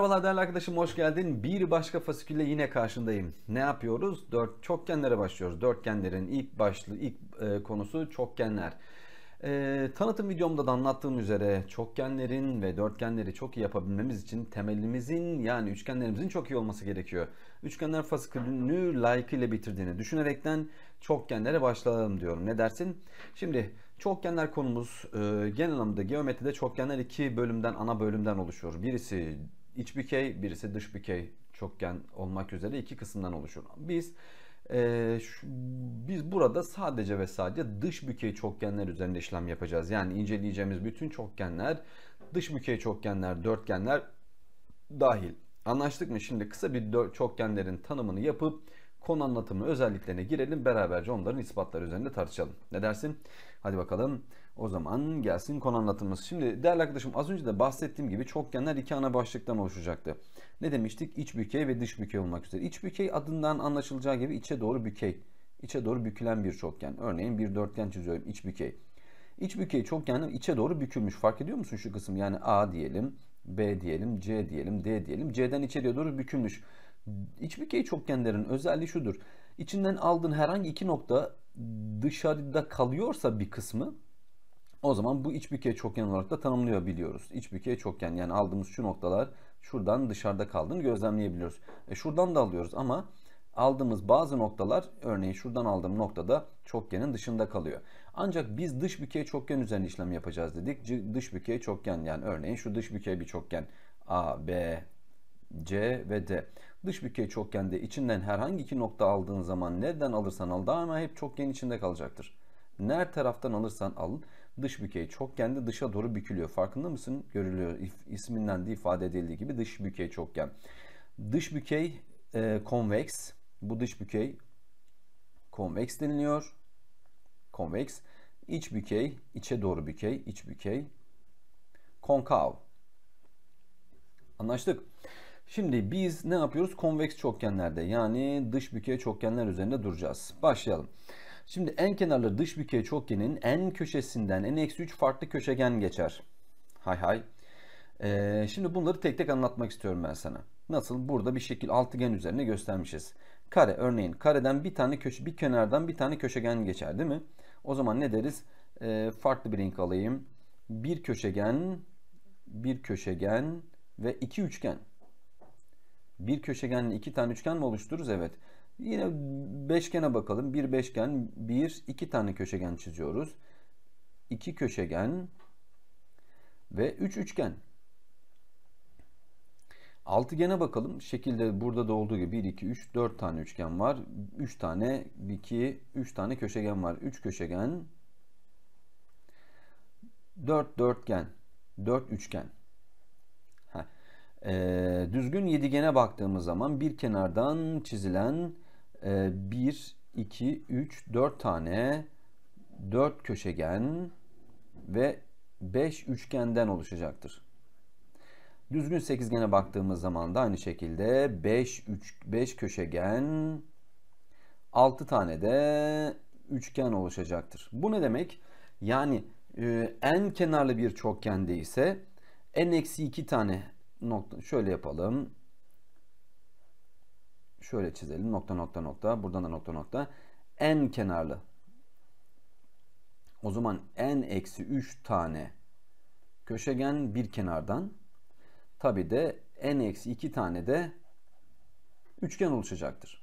Merhabalar değerli arkadaşım hoş geldin. Bir başka fasikülle yine karşındayım. Ne yapıyoruz? Dört çokgenlere başlıyoruz. Dörtgenlerin ilk başlı ilk e, konusu çokgenler. E, tanıtım videomda da anlattığım üzere çokgenlerin ve dörtgenleri çok iyi yapabilmemiz için temelimizin yani üçgenlerimizin çok iyi olması gerekiyor. Üçgenler fasikülünü ile bitirdiğini düşünerekten çokgenlere başlayalım diyorum. Ne dersin? Şimdi çokgenler konumuz e, genel anlamda geometride çokgenler iki bölümden ana bölümden oluşuyor. Birisi iç bükey, birisi dış bükey çokgen olmak üzere iki kısımdan oluşur. Biz e, şu, biz burada sadece ve sadece dış bükey çokgenler üzerinde işlem yapacağız. Yani inceleyeceğimiz bütün çokgenler, dış bükey çokgenler, dörtgenler dahil. Anlaştık mı? Şimdi kısa bir çokgenlerin tanımını yapıp konu anlatımı özelliklerine girelim. Beraberce onların ispatları üzerinde tartışalım. Ne dersin? Hadi bakalım. O zaman gelsin konu anlatımımız. Şimdi değerli arkadaşım az önce de bahsettiğim gibi çokgenler iki ana başlıktan oluşacaktı. Ne demiştik? İç bükey ve dış bükey olmak üzere. İç bükey adından anlaşılacağı gibi içe doğru bükey. İçe doğru bükülen bir çokgen. Örneğin bir dörtgen çiziyorum iç bükey. İç bükey çokgenin içe doğru bükülmüş. Fark ediyor musun şu kısım? Yani A diyelim, B diyelim, C diyelim, D diyelim. C'den içeriye doğru bükülmüş. Hiçbir çokgenlerin özelliği şudur. İçinden aldığın herhangi iki nokta dışarıda kalıyorsa bir kısmı o zaman bu iç bükey çokgen olarak da tanımlayabiliyoruz. biliyoruz. İç bükey çokgen yani aldığımız şu noktalar şuradan dışarıda kaldığını gözlemleyebiliyoruz. E şuradan da alıyoruz ama aldığımız bazı noktalar örneğin şuradan aldığım noktada çokgenin dışında kalıyor. Ancak biz dış bükey çokgen üzerine işlem yapacağız dedik. Dış bükey çokgen yani örneğin şu dış bükey bir çokgen A, B, C ve D. Dış bükey çokgende içinden herhangi iki nokta aldığın zaman nereden alırsan al daima hep çokgen içinde kalacaktır. Ner taraftan alırsan al dış bükey çokgende dışa doğru bükülüyor. Farkında mısın? Görülüyor isminden de ifade edildiği gibi dış bükey çokgen. Dış bükey e, konveks. Bu dış bükey konveks deniliyor. Konveks. İç bükey, içe doğru bükey, iç bükey. Konkav. Anlaştık. Şimdi biz ne yapıyoruz? Konveks çokgenlerde yani dış bükey çokgenler üzerinde duracağız. Başlayalım. Şimdi en kenarlı dış bükey çokgenin en köşesinden en eksi 3 farklı köşegen geçer. Hay hay. Ee, şimdi bunları tek tek anlatmak istiyorum ben sana. Nasıl? Burada bir şekil altıgen üzerine göstermişiz. Kare örneğin kareden bir tane köşe bir kenardan bir tane köşegen geçer değil mi? O zaman ne deriz? Ee, farklı bir renk alayım. Bir köşegen, bir köşegen ve iki üçgen bir köşegenle iki tane üçgen mi oluştururuz? Evet. Yine beşgene bakalım. Bir beşgen, bir, iki tane köşegen çiziyoruz. İki köşegen ve üç üçgen. Altıgene bakalım. Şekilde burada da olduğu gibi 1, 2, 3, 4 tane üçgen var. 3 tane, 2, 3 tane köşegen var. 3 köşegen. 4 dörtgen. 4 üçgen. E, düzgün yedigene baktığımız zaman bir kenardan çizilen e, 1, 2, 3, 4 tane 4 köşegen ve 5 üçgenden oluşacaktır. Düzgün sekizgene baktığımız zaman da aynı şekilde 5 üç 5 köşegen 6 tane de üçgen oluşacaktır. Bu ne demek? Yani e, en kenarlı bir çokgende ise en eksi 2 tane nokta şöyle yapalım. Şöyle çizelim. Nokta nokta nokta. Buradan da nokta nokta. En kenarlı. O zaman en eksi 3 tane köşegen bir kenardan. Tabi de en eksi 2 tane de üçgen oluşacaktır.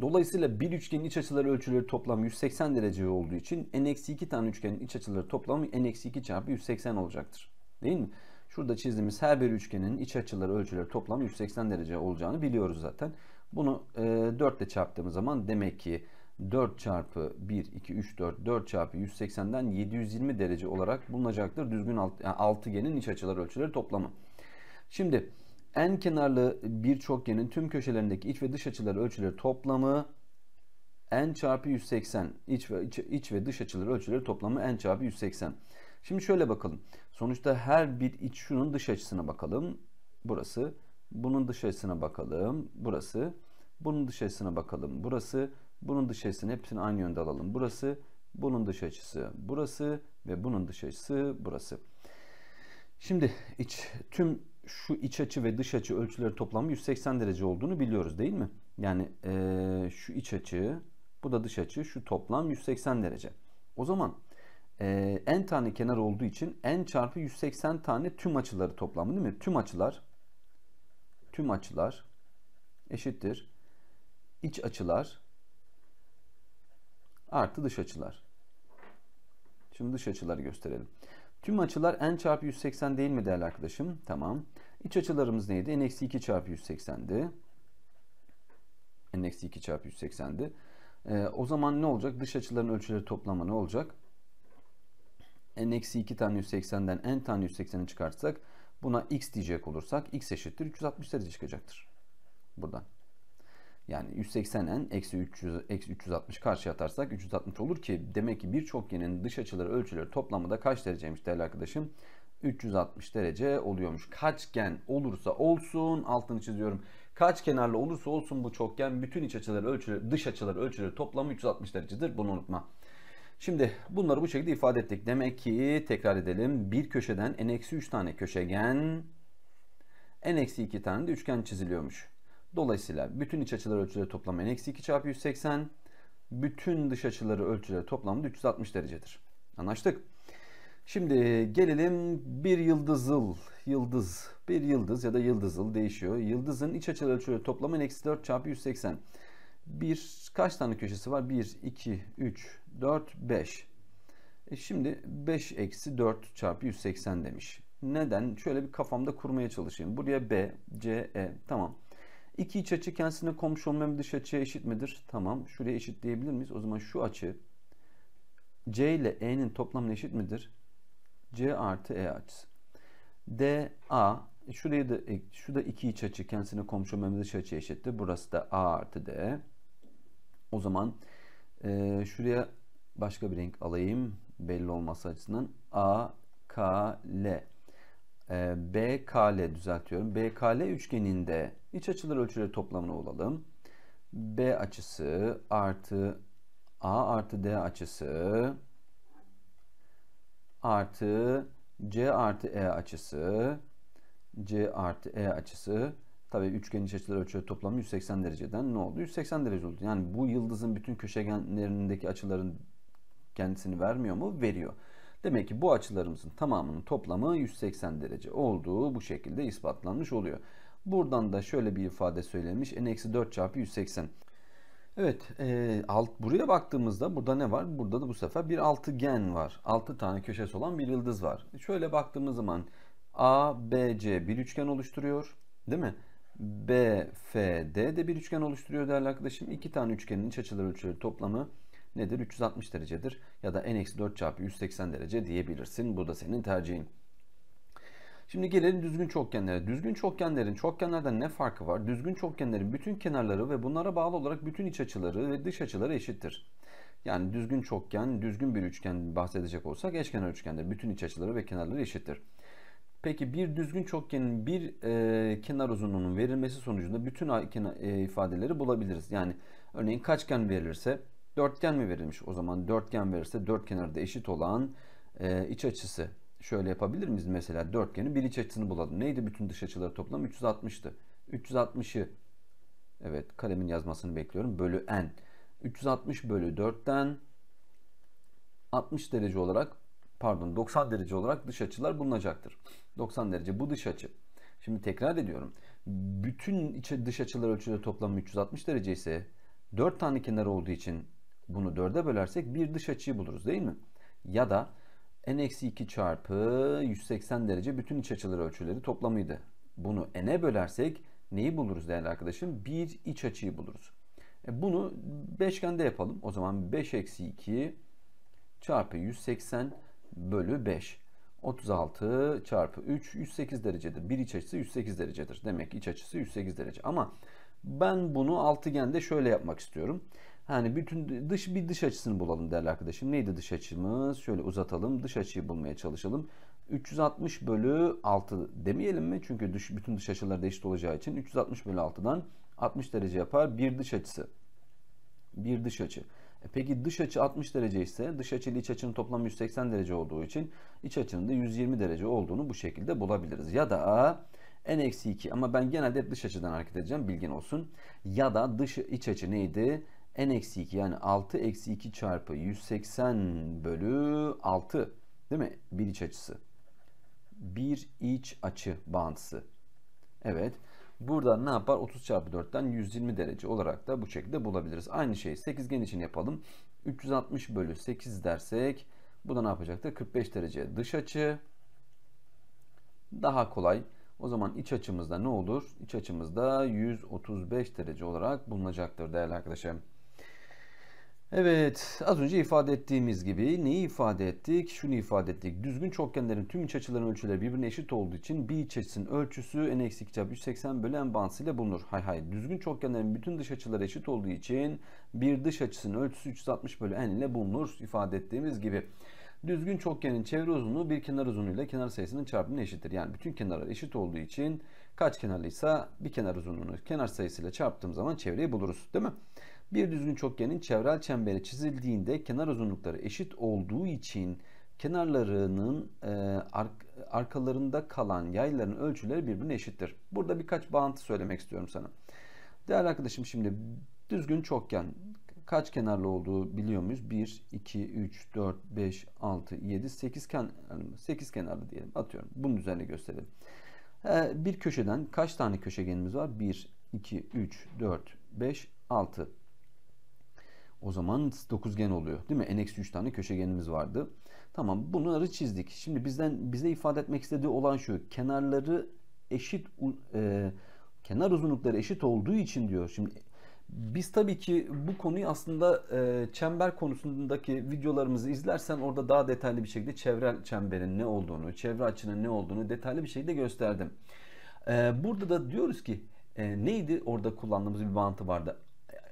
Dolayısıyla bir üçgenin iç açıları ölçüleri toplamı 180 derece olduğu için n-2 tane üçgenin iç açıları toplamı n-2 çarpı 180 olacaktır. Değil mi? Şurada çizdiğimiz her bir üçgenin iç açıları ölçüleri toplamı 180 derece olacağını biliyoruz zaten. Bunu e, 4 ile çarptığımız zaman demek ki 4 çarpı 1, 2, 3, 4, 4 çarpı 180'den 720 derece olarak bulunacaktır. Düzgün alt, yani altıgenin iç açıları ölçüleri toplamı. Şimdi en kenarlı bir çokgenin tüm köşelerindeki iç ve dış açıları ölçüleri toplamı n çarpı 180 İç ve, iç, iç ve dış açıları ölçüleri toplamı n çarpı 180. Şimdi şöyle bakalım. Sonuçta her bir iç şunun dış açısına bakalım. Burası. Bunun dış açısına bakalım. Burası. Bunun dış açısına bakalım. Burası. Bunun dış açısını hepsini aynı yönde alalım. Burası. Bunun dış açısı burası ve bunun dış açısı burası. Şimdi iç tüm şu iç açı ve dış açı ölçüleri toplamı 180 derece olduğunu biliyoruz değil mi? Yani e, şu iç açı, bu da dış açı, şu toplam 180 derece. O zaman e, ee, n tane kenar olduğu için n çarpı 180 tane tüm açıları toplamı değil mi? Tüm açılar tüm açılar eşittir iç açılar artı dış açılar. Şimdi dış açıları gösterelim. Tüm açılar n çarpı 180 değil mi değerli arkadaşım? Tamam. İç açılarımız neydi? n eksi 2 çarpı 180'di. n eksi 2 çarpı 180'di. Ee, o zaman ne olacak? Dış açıların ölçüleri toplama ne olacak? n-2 eksi tane 180'den n tane 180'i çıkartsak buna x diyecek olursak x eşittir 360 derece çıkacaktır. Buradan. Yani 180 n eksi 300 eksi 360 karşı atarsak 360 olur ki demek ki bir çokgenin dış açıları ölçüleri toplamı da kaç dereceymiş değerli arkadaşım? 360 derece oluyormuş. Kaçgen olursa olsun altını çiziyorum. Kaç kenarlı olursa olsun bu çokgen bütün iç açıları ölçüleri dış açıları ölçüleri toplamı 360 derecedir. Bunu unutma. Şimdi bunları bu şekilde ifade ettik. Demek ki tekrar edelim. Bir köşeden n-3 tane köşegen n-2 tane de üçgen çiziliyormuş. Dolayısıyla bütün iç açıları ölçüleri toplamı n-2 çarpı 180. Bütün dış açıları ölçüleri toplamı da 360 derecedir. Anlaştık. Şimdi gelelim bir yıldızıl, yıldız, bir yıldız ya da yıldızıl değişiyor. Yıldızın iç açıları ölçüleri toplamı n-4 çarpı 180. Bir kaç tane köşesi var? 1, 2, 3, 4, 5. E şimdi 5 eksi 4 çarpı 180 demiş. Neden? Şöyle bir kafamda kurmaya çalışayım. Buraya B, C, E. Tamam. İki iç açı kendisine komşu olmayan bir dış açıya eşit midir? Tamam. Şuraya eşit diyebilir miyiz? O zaman şu açı C ile E'nin toplamına eşit midir? C artı E açısı. D, A. E şurayı da, e, şu da iki iç açı kendisine komşu olmayan bir dış açıya eşittir. Burası da A artı D. O zaman e, şuraya başka bir renk alayım belli olması açısından A K L e, B K L düzeltiyorum B K L üçgeninde iç açıları ölçüleri toplamını olalım B açısı artı A artı D açısı artı C artı E açısı C artı E açısı tabi üçgenin iç açıları ölçüleri toplamı 180 dereceden ne oldu? 180 derece oldu. Yani bu yıldızın bütün köşegenlerindeki açıların kendisini vermiyor mu? Veriyor. Demek ki bu açılarımızın tamamının toplamı 180 derece olduğu bu şekilde ispatlanmış oluyor. Buradan da şöyle bir ifade söylenmiş. n-4 çarpı 180. Evet e, alt buraya baktığımızda burada ne var? Burada da bu sefer bir altıgen var. 6 tane köşesi olan bir yıldız var. Şöyle baktığımız zaman A, B, C bir üçgen oluşturuyor. Değil mi? B, F, D de bir üçgen oluşturuyor değerli arkadaşım. İki tane üçgenin iç açılar ölçüleri toplamı nedir? 360 derecedir ya da n-4 çarpı 180 derece diyebilirsin. Bu da senin tercihin. Şimdi gelelim düzgün çokgenlere. Düzgün çokgenlerin çokgenlerden ne farkı var? Düzgün çokgenlerin bütün kenarları ve bunlara bağlı olarak bütün iç açıları ve dış açıları eşittir. Yani düzgün çokgen, düzgün bir üçgen bahsedecek olsak eşkenar üçgendir. Bütün iç açıları ve kenarları eşittir. Peki bir düzgün çokgenin bir e, kenar uzunluğunun verilmesi sonucunda bütün kenar, e, ifadeleri bulabiliriz. Yani örneğin kaçgen verilirse dörtgen mi verilmiş? O zaman dörtgen verirse dört kenarda eşit olan e, iç açısı. Şöyle yapabilir miyiz? Mesela dörtgenin bir iç açısını bulalım. Neydi bütün dış açıları toplam? 360'tı. 360'ı evet kalemin yazmasını bekliyorum. Bölü n. 360 bölü 4'ten 60 derece olarak pardon 90 derece olarak dış açılar bulunacaktır. 90 derece bu dış açı. Şimdi tekrar ediyorum. Bütün iç, dış açılar ölçüde toplamı 360 derece ise 4 tane kenar olduğu için bunu 4'e bölersek bir dış açıyı buluruz değil mi? Ya da n-2 çarpı 180 derece bütün iç açıları ölçüleri toplamıydı. Bunu n'e bölersek neyi buluruz değerli arkadaşım? Bir iç açıyı buluruz. E bunu beşgende yapalım. O zaman 5 eksi 2 çarpı 180 bölü 5. 36 çarpı 3 108 derecedir. Bir iç açısı 108 derecedir. Demek iç açısı 108 derece. Ama ben bunu altıgende şöyle yapmak istiyorum. Yani bütün dış bir dış açısını bulalım değerli arkadaşım. Neydi dış açımız? Şöyle uzatalım. Dış açıyı bulmaya çalışalım. 360 bölü 6 demeyelim mi? Çünkü dış, bütün dış açılar da eşit olacağı için 360 bölü 6'dan 60 derece yapar. Bir dış açısı. Bir dış açı. E peki dış açı 60 derece ise dış açı ile iç açının toplamı 180 derece olduğu için iç açının da 120 derece olduğunu bu şekilde bulabiliriz. Ya da n-2 ama ben genelde hep dış açıdan hareket edeceğim bilgin olsun. Ya da dış iç açı neydi? n eksi 2 yani 6 eksi 2 çarpı 180 bölü 6 değil mi? Bir iç açısı. Bir iç açı bağıntısı. Evet. Buradan ne yapar? 30 çarpı 4'ten 120 derece olarak da bu şekilde bulabiliriz. Aynı şeyi sekizgen için yapalım. 360 bölü 8 dersek bu da ne yapacaktı? 45 derece dış açı. Daha kolay. O zaman iç açımızda ne olur? İç açımızda 135 derece olarak bulunacaktır değerli arkadaşlarım. Evet, az önce ifade ettiğimiz gibi neyi ifade ettik? Şunu ifade ettik. Düzgün çokgenlerin tüm iç açıların ölçüleri birbirine eşit olduğu için bir iç açısının ölçüsü n-2 çarpı 180 bölü n ile bulunur. Hay hay. Düzgün çokgenlerin bütün dış açıları eşit olduğu için bir dış açısının ölçüsü 360 bölü n ile bulunur ifade ettiğimiz gibi. Düzgün çokgenin çevre uzunluğu bir kenar uzunluğuyla kenar sayısının çarpımına eşittir. Yani bütün kenarlar eşit olduğu için kaç kenarlıysa bir kenar uzunluğunu kenar sayısıyla çarptığım zaman çevreyi buluruz değil mi? Bir düzgün çokgenin çevrel çemberi çizildiğinde kenar uzunlukları eşit olduğu için kenarlarının e, ark, arkalarında kalan yayların ölçüleri birbirine eşittir. Burada birkaç bağıntı söylemek istiyorum sana. Değerli arkadaşım şimdi düzgün çokgen kaç kenarlı olduğu biliyor muyuz? 1, 2, 3, 4, 5, 6, 7, 8 kenarlı, 8 kenarlı diyelim atıyorum. Bunun üzerine gösterelim. Ee, bir köşeden kaç tane köşegenimiz var? 1, 2, 3, 4, 5, 6. O zaman dokuzgen oluyor değil mi? En eksi 3 tane köşegenimiz vardı. Tamam bunları çizdik. Şimdi bizden bize ifade etmek istediği olan şu. Kenarları eşit e, kenar uzunlukları eşit olduğu için diyor. Şimdi biz tabii ki bu konuyu aslında e, çember konusundaki videolarımızı izlersen orada daha detaylı bir şekilde çevre çemberin ne olduğunu, çevre açının ne olduğunu detaylı bir şekilde gösterdim. E, burada da diyoruz ki e, neydi orada kullandığımız bir bağıntı vardı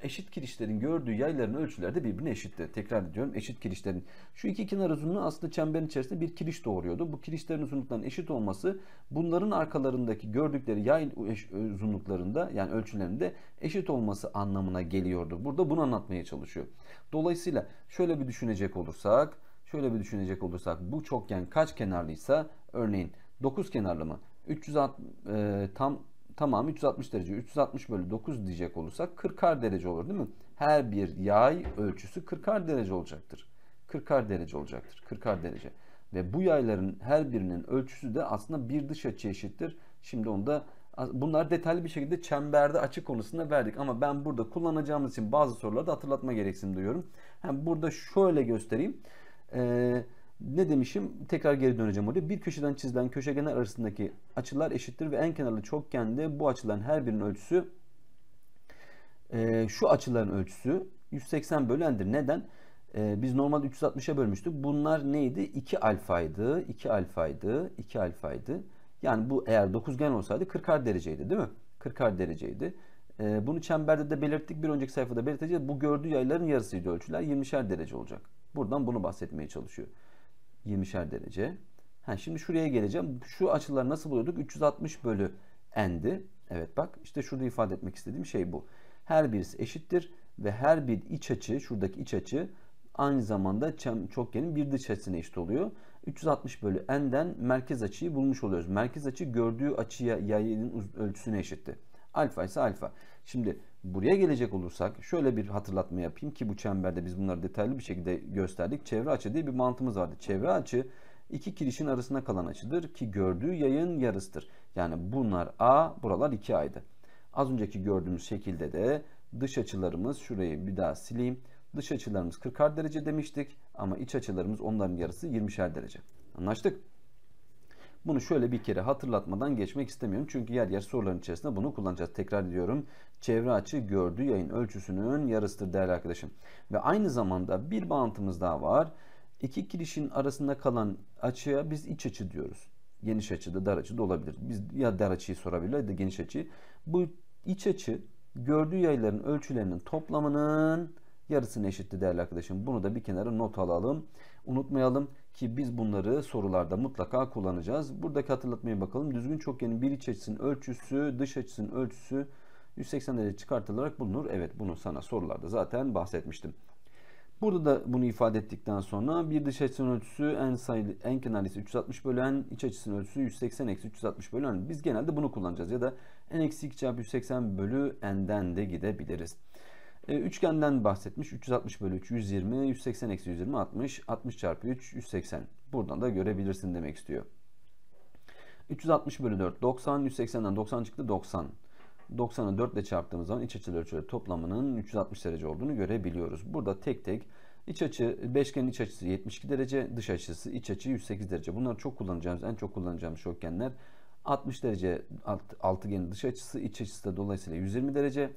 eşit kirişlerin gördüğü yayların ölçüleri de birbirine eşitti. Tekrar ediyorum eşit kirişlerin. Şu iki kenar uzunluğu aslında çemberin içerisinde bir kiriş doğuruyordu. Bu kirişlerin uzunluklarının eşit olması bunların arkalarındaki gördükleri yay e, e, uzunluklarında yani ölçülerinde eşit olması anlamına geliyordu. Burada bunu anlatmaya çalışıyor. Dolayısıyla şöyle bir düşünecek olursak şöyle bir düşünecek olursak bu çokgen kaç kenarlıysa örneğin 9 kenarlı mı? 360 e, tam Tamam, 360 derece. 360 bölü 9 diyecek olursak 40'ar derece olur değil mi? Her bir yay ölçüsü 40'ar derece olacaktır. 40'ar derece olacaktır. 40'ar derece. Ve bu yayların her birinin ölçüsü de aslında bir dış açı eşittir. Şimdi onu da bunlar detaylı bir şekilde çemberde açı konusunda verdik. Ama ben burada kullanacağımız için bazı soruları da hatırlatma gereksin diyorum. Hem burada şöyle göstereyim. Eee ne demişim? Tekrar geri döneceğim oraya. Bir köşeden çizilen köşegenler arasındaki açılar eşittir ve en kenarlı çokgende bu açıların her birinin ölçüsü e, şu açıların ölçüsü 180 bölendir. Neden? E, biz normalde 360'a bölmüştük. Bunlar neydi? 2 alfaydı, 2 alfaydı, 2 alfaydı. Yani bu eğer dokuzgen olsaydı 40 dereceydi değil mi? 40 dereceydi. E, bunu çemberde de belirttik. Bir önceki sayfada belirteceğiz. Bu gördüğü yayların yarısıydı ölçüler. 20'şer derece olacak. Buradan bunu bahsetmeye çalışıyor. 20'şer derece. Ha, şimdi şuraya geleceğim. Şu açıları nasıl buluyorduk? 360 bölü n'di. Evet bak işte şurada ifade etmek istediğim şey bu. Her birisi eşittir ve her bir iç açı şuradaki iç açı aynı zamanda çokgenin bir dış açısına eşit oluyor. 360 bölü n'den merkez açıyı bulmuş oluyoruz. Merkez açı gördüğü açıya yayının ölçüsüne eşitti. Alfa ise alfa. Şimdi Buraya gelecek olursak şöyle bir hatırlatma yapayım ki bu çemberde biz bunları detaylı bir şekilde gösterdik. Çevre açı diye bir mantımız vardı. Çevre açı iki kirişin arasına kalan açıdır ki gördüğü yayın yarısıdır. Yani bunlar A, buralar 2A'ydı. Az önceki gördüğümüz şekilde de dış açılarımız şurayı bir daha sileyim. Dış açılarımız 40 derece demiştik ama iç açılarımız onların yarısı 20'şer derece. Anlaştık. Bunu şöyle bir kere hatırlatmadan geçmek istemiyorum. Çünkü yer yer soruların içerisinde bunu kullanacağız. Tekrar ediyorum. Çevre açı gördüğü yayın ölçüsünün yarısıdır değerli arkadaşım. Ve aynı zamanda bir bağıntımız daha var. İki kirişin arasında kalan açıya biz iç açı diyoruz. Geniş açı da dar açı da olabilir. Biz ya dar açıyı sorabilir ya da geniş açı. Bu iç açı gördüğü yayların ölçülerinin toplamının yarısını eşitti değerli arkadaşım. Bunu da bir kenara not alalım. Unutmayalım. Ki biz bunları sorularda mutlaka kullanacağız. Buradaki hatırlatmayı bakalım. Düzgün çokgenin bir iç açısının ölçüsü, dış açısının ölçüsü 180 derece çıkartılarak bulunur. Evet bunu sana sorularda zaten bahsetmiştim. Burada da bunu ifade ettikten sonra bir dış açısının ölçüsü en sayılı en kenar ise 360 bölü en iç açısının ölçüsü 180 eksi 360 bölü n. Biz genelde bunu kullanacağız ya da n eksi 2 çarpı 180 bölü n'den de gidebiliriz. E, üçgenden bahsetmiş. 360 bölü 3 120, 180 eksi 120 60, 60 çarpı 3 180. Buradan da görebilirsin demek istiyor. 360 bölü 4 90, 180'den 90 çıktı 90. 90'ı 4 ile çarptığımız zaman iç açılı ölçüleri toplamının 360 derece olduğunu görebiliyoruz. Burada tek tek iç açı, beşgenin iç açısı 72 derece, dış açısı, iç açı 108 derece. Bunlar çok kullanacağımız, en çok kullanacağımız şokgenler. 60 derece alt, altıgenin dış açısı, iç açısı da dolayısıyla 120 derece.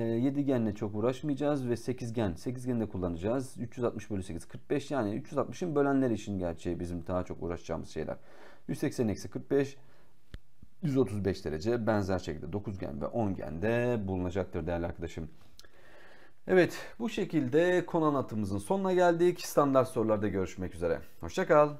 7 ee, çok uğraşmayacağız ve 8 gen. 8 geni de kullanacağız. 360 bölü 8 45 yani 360'ın bölenleri için gerçeği bizim daha çok uğraşacağımız şeyler. 180 eksi 45 135 derece benzer şekilde 9 gen ve 10 gen de bulunacaktır değerli arkadaşım. Evet bu şekilde konu anlatımızın sonuna geldik. Standart sorularda görüşmek üzere. Hoşçakal.